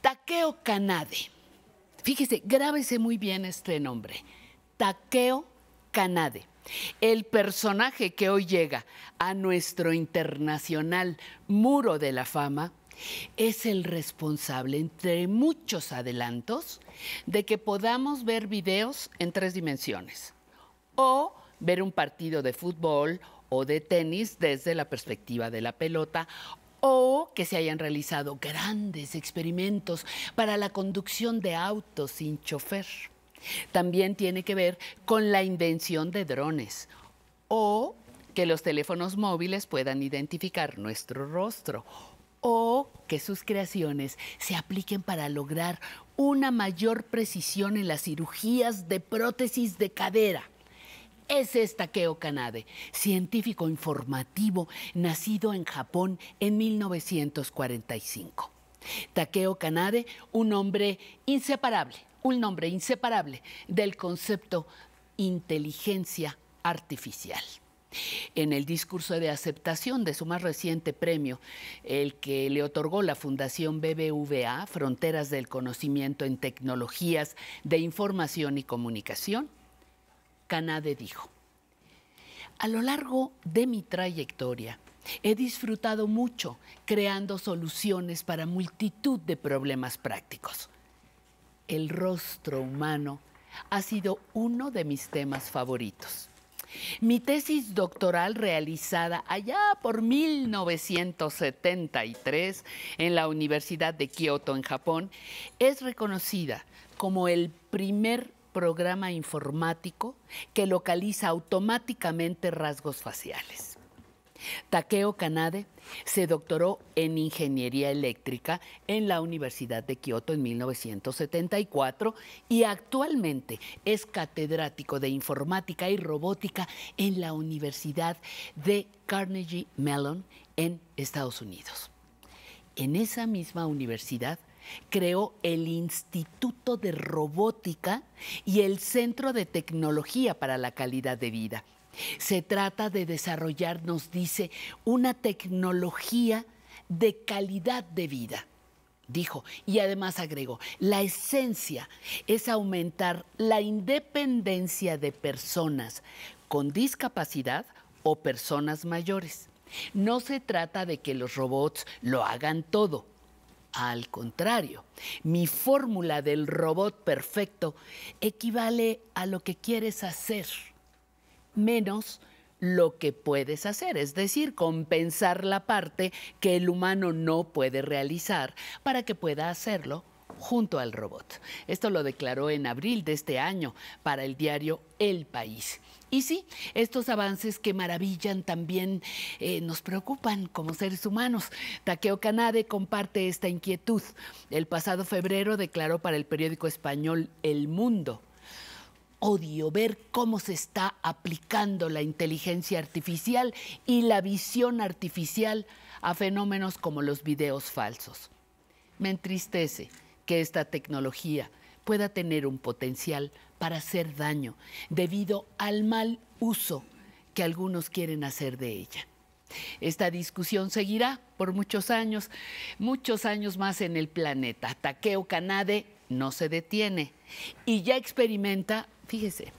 Takeo Kanade. Fíjese, grábese muy bien este nombre. Takeo Kanade. El personaje que hoy llega a nuestro internacional muro de la fama es el responsable, entre muchos adelantos, de que podamos ver videos en tres dimensiones o ver un partido de fútbol o de tenis desde la perspectiva de la pelota o que se hayan realizado grandes experimentos para la conducción de autos sin chofer. También tiene que ver con la invención de drones o que los teléfonos móviles puedan identificar nuestro rostro o que sus creaciones se apliquen para lograr una mayor precisión en las cirugías de prótesis de cadera ese es Takeo Kanade, científico informativo nacido en Japón en 1945. Takeo Kanade, un hombre inseparable, un nombre inseparable del concepto inteligencia artificial. En el discurso de aceptación de su más reciente premio, el que le otorgó la Fundación BBVA, Fronteras del Conocimiento en Tecnologías de Información y Comunicación, Canade dijo, a lo largo de mi trayectoria, He disfrutado mucho creando soluciones para multitud de problemas prácticos. El rostro humano ha sido uno de mis temas favoritos. Mi tesis doctoral realizada allá por 1973 en la Universidad de Kioto, en Japón, es reconocida como el primer programa informático que localiza automáticamente rasgos faciales. Takeo Kanade se doctoró en ingeniería eléctrica en la Universidad de Kioto en 1974 y actualmente es catedrático de informática y robótica en la Universidad de Carnegie Mellon en Estados Unidos. En esa misma universidad Creó el Instituto de Robótica y el Centro de Tecnología para la Calidad de Vida. Se trata de desarrollar, nos dice, una tecnología de calidad de vida, dijo. Y además agregó, la esencia es aumentar la independencia de personas con discapacidad o personas mayores. No se trata de que los robots lo hagan todo, al contrario, mi fórmula del robot perfecto equivale a lo que quieres hacer, menos lo que puedes hacer, es decir, compensar la parte que el humano no puede realizar para que pueda hacerlo junto al robot. Esto lo declaró en abril de este año para el diario El País. Y sí, estos avances que maravillan también eh, nos preocupan como seres humanos. Takeo Kanade comparte esta inquietud. El pasado febrero declaró para el periódico español El Mundo odio ver cómo se está aplicando la inteligencia artificial y la visión artificial a fenómenos como los videos falsos. Me entristece que esta tecnología pueda tener un potencial para hacer daño debido al mal uso que algunos quieren hacer de ella. Esta discusión seguirá por muchos años, muchos años más en el planeta. Takeo Kanade no se detiene y ya experimenta, fíjese,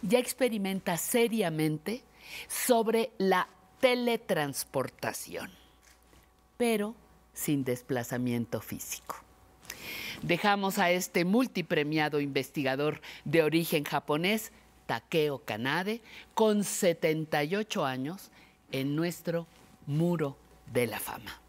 ya experimenta seriamente sobre la teletransportación, pero sin desplazamiento físico. Dejamos a este multipremiado investigador de origen japonés, Takeo Kanade, con 78 años, en nuestro muro de la fama.